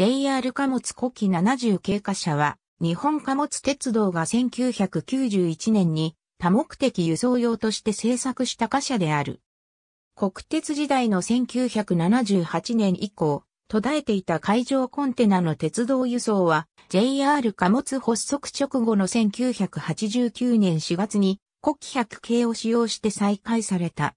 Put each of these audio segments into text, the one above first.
JR 貨物古希70系貨車は、日本貨物鉄道が1991年に多目的輸送用として制作した貨車である。国鉄時代の1978年以降、途絶えていた海上コンテナの鉄道輸送は JR 貨物発足直後の1989年4月に古希100系を使用して再開された。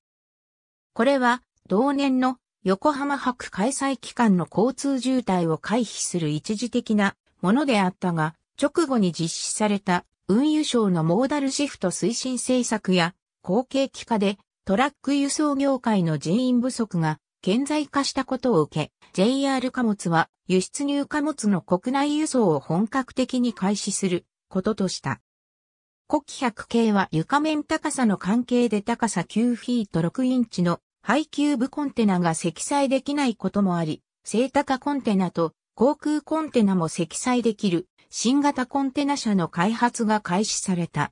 これは同年の横浜博開催期間の交通渋滞を回避する一時的なものであったが、直後に実施された運輸省のモーダルシフト推進政策や、後継機化でトラック輸送業界の人員不足が顕在化したことを受け、JR 貨物は輸出入貨物の国内輸送を本格的に開始することとした。古希100系は床面高さの関係で高さ9フィート6インチの配給部コンテナが積載できないこともあり、正高コンテナと航空コンテナも積載できる新型コンテナ車の開発が開始された。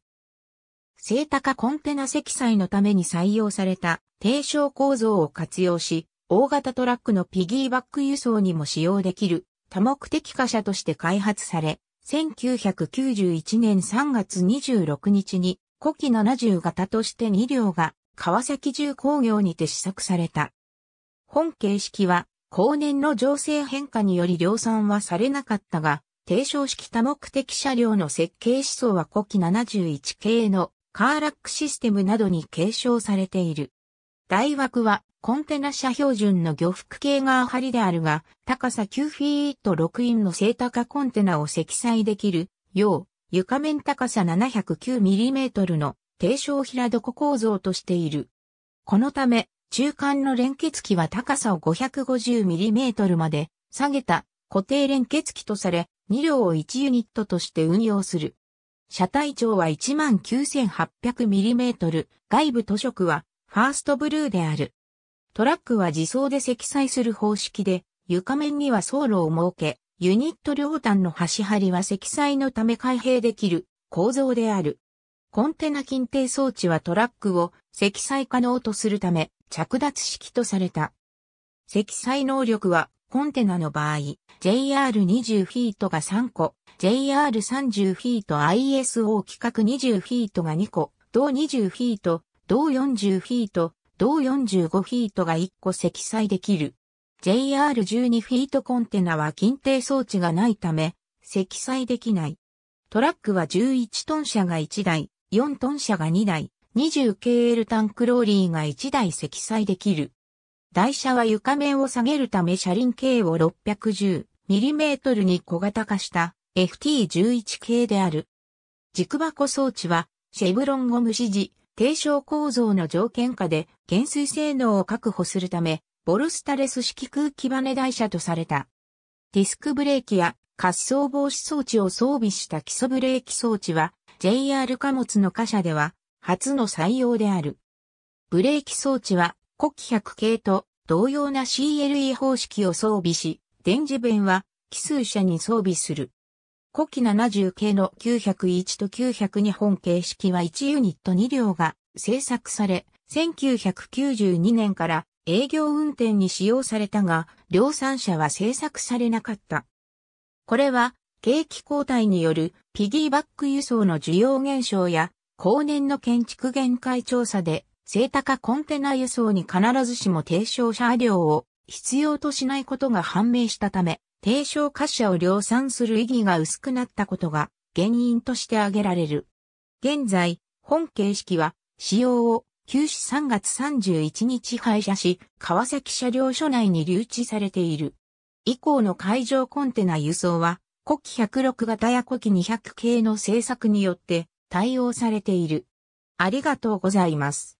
正高コンテナ積載のために採用された低床構造を活用し、大型トラックのピギーバック輸送にも使用できる多目的貨車として開発され、1991年3月26日に古希70型として2両が川崎重工業にて試作された。本形式は、後年の情勢変化により量産はされなかったが、低床式多目的車両の設計思想は古希71系のカーラックシステムなどに継承されている。大枠はコンテナ車標準の漁服系が張りであるが、高さ9フィート6インの正高コンテナを積載できるよう、床面高さ 709mm の低床平床構造としている。このため、中間の連結器は高さを 550mm まで下げた固定連結器とされ、2両を1ユニットとして運用する。車体長は 19,800mm、外部塗色はファーストブルーである。トラックは自走で積載する方式で、床面には走路を設け、ユニット両端の端張りは積載のため開閉できる構造である。コンテナ禁定装置はトラックを積載可能とするため着脱式とされた。積載能力はコンテナの場合、JR20 フィートが3個、JR30 フィート ISO 規格20フィートが2個、同20フィート、同40フィート、同45フィートが1個積載できる。JR12 フィートコンテナは禁定装置がないため、積載できない。トラックは11トン車が1台、4トン車が2台、20KL タンクローリーが1台積載できる。台車は床面を下げるため車輪径を 610mm に小型化した FT11 系である。軸箱装置はシェブロンゴム指示、低床構造の条件下で減衰性能を確保するため、ボルスタレス式空気バネ台車とされた。ディスクブレーキや滑走防止装置を装備した基礎ブレーキ装置は JR 貨物の貨車では初の採用である。ブレーキ装置は古希100系と同様な CLE 方式を装備し、電磁弁は奇数車に装備する。古希70系の901と902本形式は1ユニット2両が製作され、1992年から営業運転に使用されたが、量産車は製作されなかった。これは景気交代によるピギーバック輸送の需要減少や、後年の建築限界調査で、正高コンテナ輸送に必ずしも低床車両を必要としないことが判明したため、低床貨車を量産する意義が薄くなったことが原因として挙げられる。現在、本形式は使用を休止3月31日廃車し、川崎車両所内に留置されている。以降の海上コンテナ輸送は古希106型や古希200系の製作によって対応されている。ありがとうございます。